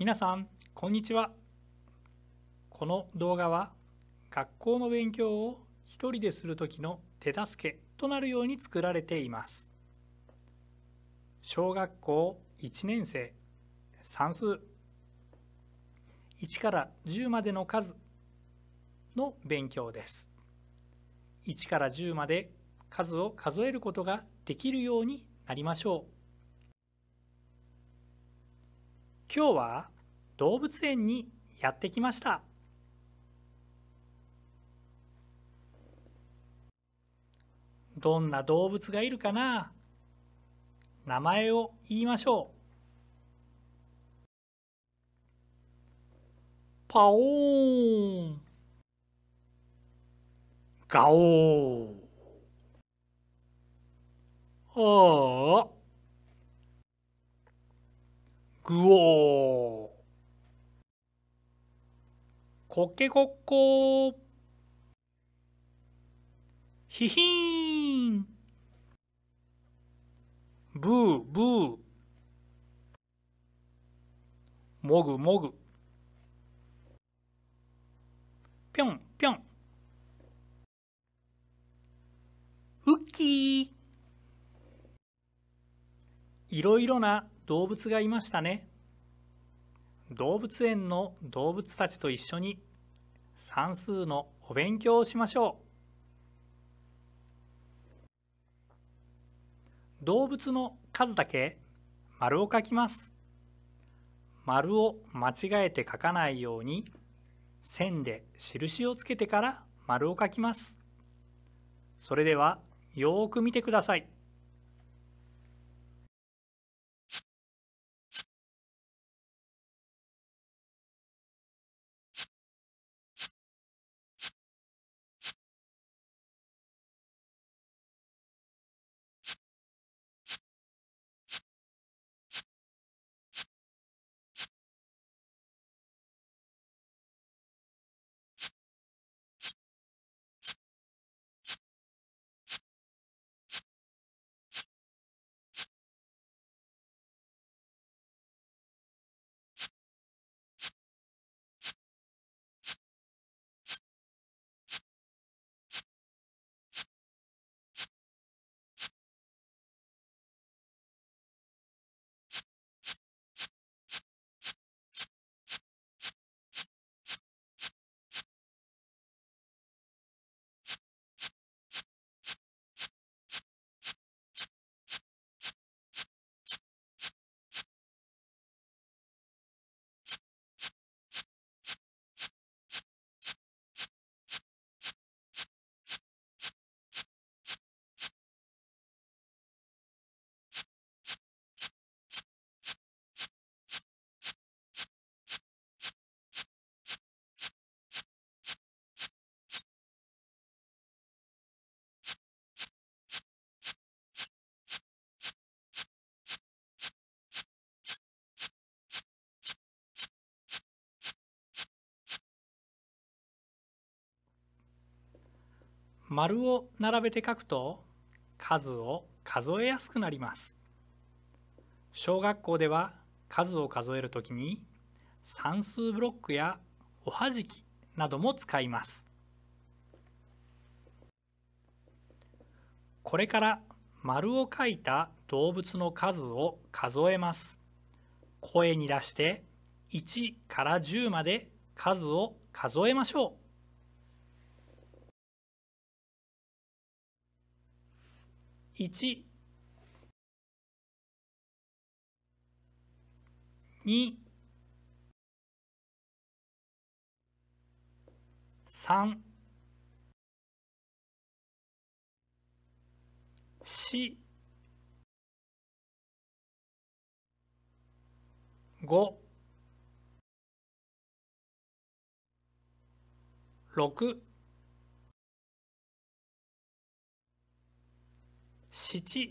皆さんこんにちはこの動画は学校の勉強を一人でする時の手助けとなるように作られています小学校1年生算数1から10までの数の勉強です1から10まで数を数えることができるようになりましょう今日は動物園にやってきましたどんな動物がいるかな名前を言いましょうパオーンガオーああグオーコケコッコヒヒーンブーブーもぐもぐぴょんぴょんウッキーいろいろな動物がいましたね。動物園の動物たちと一緒に算数のお勉強をしましょう動物の数だけ丸を書きます丸を間違えて書かないように線で印をつけてから丸を書きますそれではよーく見てください。丸を並べて書くと数を数えやすくなります小学校では数を数えるときに算数ブロックやおはじきなども使いますこれから丸を書いた動物の数を数えます声に出して1から10まで数を数えましょう1 2 3 4 5 6 8、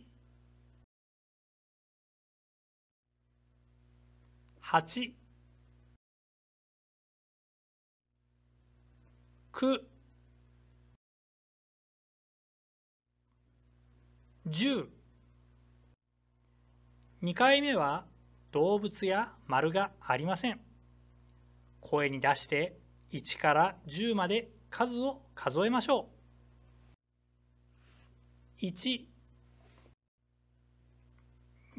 八九十2回目は動物や丸がありません声に出して1から10まで数を数えましょう1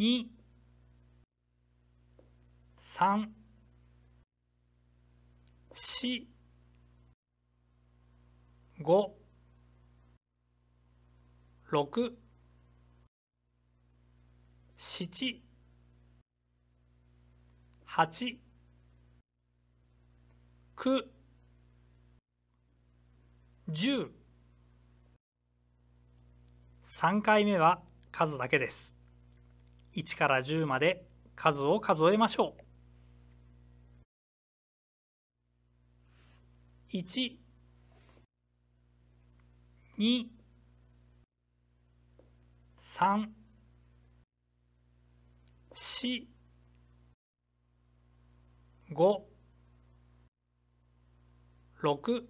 2 3 4 5 6 7 8 9 10 3回目は数だけです。1から10まで数を数えましょう。1 2 3 4 5 6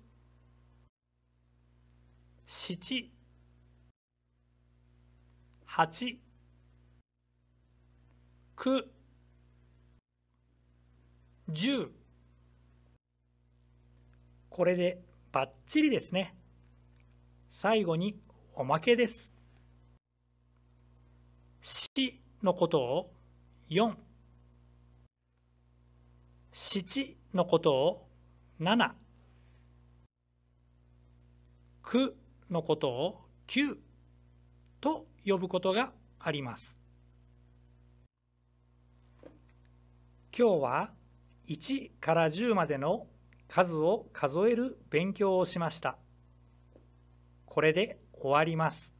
7 8 9 10これでバッチリですね。最後におまけです。死のことを4七のことを7九のことを9と呼ぶことがあります。今日は1から10までの数を数える勉強をしました。これで終わります。